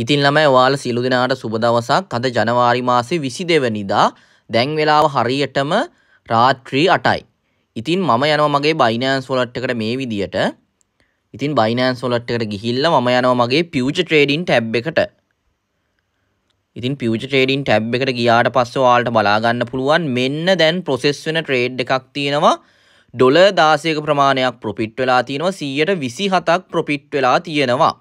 ඉතින් ළමයි ඔයාලා සියලු දෙනාට සුබ දවසක්. අද ජනවාරි මාසේ 22 වෙනිදා දැන් වෙලාව හරියටම රාත්‍රී 8යි. ඉතින් මම යනවා මගේ Binance wallet එකට මේ විදියට. ඉතින් Binance wallet එකට ගිහිල්ලා මම යනවා මගේ future trading tab එකට. ඉතින් future trading tab එකට ගියාට පස්සේ ඔයාලට බලා ගන්න පුළුවන් මෙන්න දැන් process වෙන trade එකක් තියෙනවා. ඩොලර් 16ක ප්‍රමාණයක් ප්‍රොෆිට් වෙලා තියෙනවා 127ක් ප්‍රොෆිට් වෙලා තියෙනවා.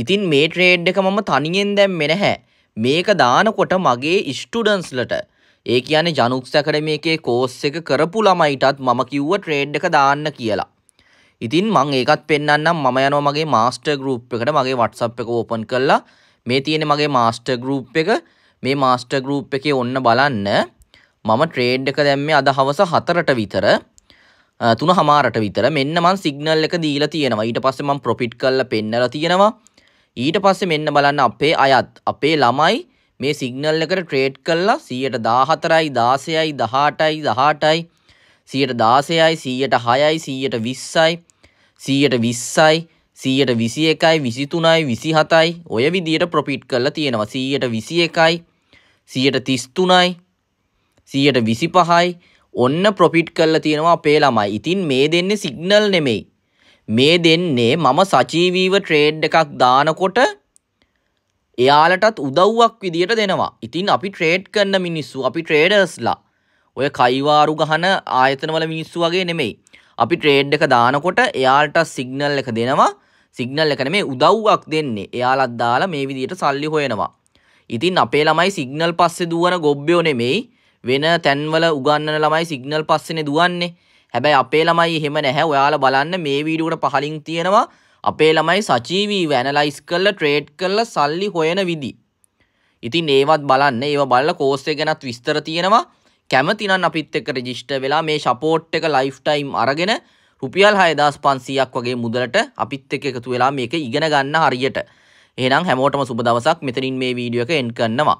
ඉතින් මේ ට්‍රේඩ් එක මම තනියෙන් දැම්මෙ නැහැ. මේක දානකොට මගේ ස්ටුඩන්ස්ලට ඒ කියන්නේ ජනුක්ස් ඇකඩමි එකේ කෝස් එක කරපු ළමයිටත් මම කිව්ව ට්‍රේඩ් එක දාන්න කියලා. ඉතින් මං ඒකත් පෙන්වන්නම් මම යනවා මගේ මාස්ටර් ගෲප් එකට මගේ WhatsApp එක ඕපන් කරලා මේ තියෙන මගේ මාස්ටර් ගෲප් එක මේ මාස්ටර් ගෲප් එකේ ඔන්න බලන්න මම ට්‍රේඩ් එක දැම්මේ අද හවස 4ට විතර තුන හමාරට විතර මෙන්න මං සිග්නල් එක දීලා තියෙනවා ඊට පස්සේ මං ප්‍රොෆිට් කරලා පෙන්නලා තියෙනවා ඊට පස්සේ මෙන්න බලන්න අපේ අයත් අපේ ළමයි මේ සිගනල් එකට ට්‍රේඩ් කල්ලා සියයට දාහතරයි දාසයයි දහටයි දහටයි සියයට දාසයයි සීයට හයයි සීයට විස්සයි සීයට විස්සයි සීයට විසි එකයි විසිතුනයි විසි හතයි ඔය විදියට ප්‍රොපිට් කරලා තියෙනවා සීයට විසි එකයි සීයට තිස්තුනයි සීයට විසි පහයි ඔන්න ප්‍රොපිට් කරලා තියෙනවා අපේ ළමයි ඉතින් මේ දෙන්නේ සිගනල් නෙමෙයි මේ දෙන්නේ මම සජීවීව ට්‍රේඩ් එකක් දානකොට එයාලටත් උදව්වක් විදියට දෙනවා. ඉතින් අපි ට්‍රේඩ් කරන මිනිස්සු අපි ට්‍රේඩර්ස්ලා ඔය කයිවාරු ගහන ආයතනවල මිනිස්සු වගේ නෙමෙයි. අපි ට්‍රේඩ් එක දානකොට එයාලට සිග්නල් එක දෙනවා. සිග්නල් එක නෙමෙයි උදව්වක් දෙන්නේ. එයාලත් දාලා මේ විදියට සල්ලි හොයනවා. ඉතින් අපේ ළමයි සිග්නල් පස්සේ දුවන ගොබ්බයෝ නෙමෙයි. වෙන තැන්වල උගන්නන ළමයි සිග්නල් පස්සේනේ දුවන්නේ. හැබැයි අපේ ළමයි එහෙම නැහැ. ඔයාලා බලන්න මේ වීඩියෝකට පහලින් තියෙනවා අපේ ළමයි සජීවීව ඇනලයිස් කරලා ට්‍රේඩ් කරලා සල්ලි හොයන විදි. ඉතින් ඒවත් බලන්න. ඒව බලලා කෝස් එක ගැනත් විස්තර තියෙනවා. කැමති නම් අපිත් එක්ක රෙජිස්ටර් වෙලා මේ සපෝට් එක ලයිෆ් ටයිම් අරගෙන රුපියල් 6500ක් වගේ මුදලට අපිත් එක්ක එකතු වෙලා මේක ඉගෙන ගන්න හරියට. එහෙනම් හැමෝටම සුබ දවසක්. මෙතනින් මේ වීඩියෝ එක එන්ඩ් කරනවා.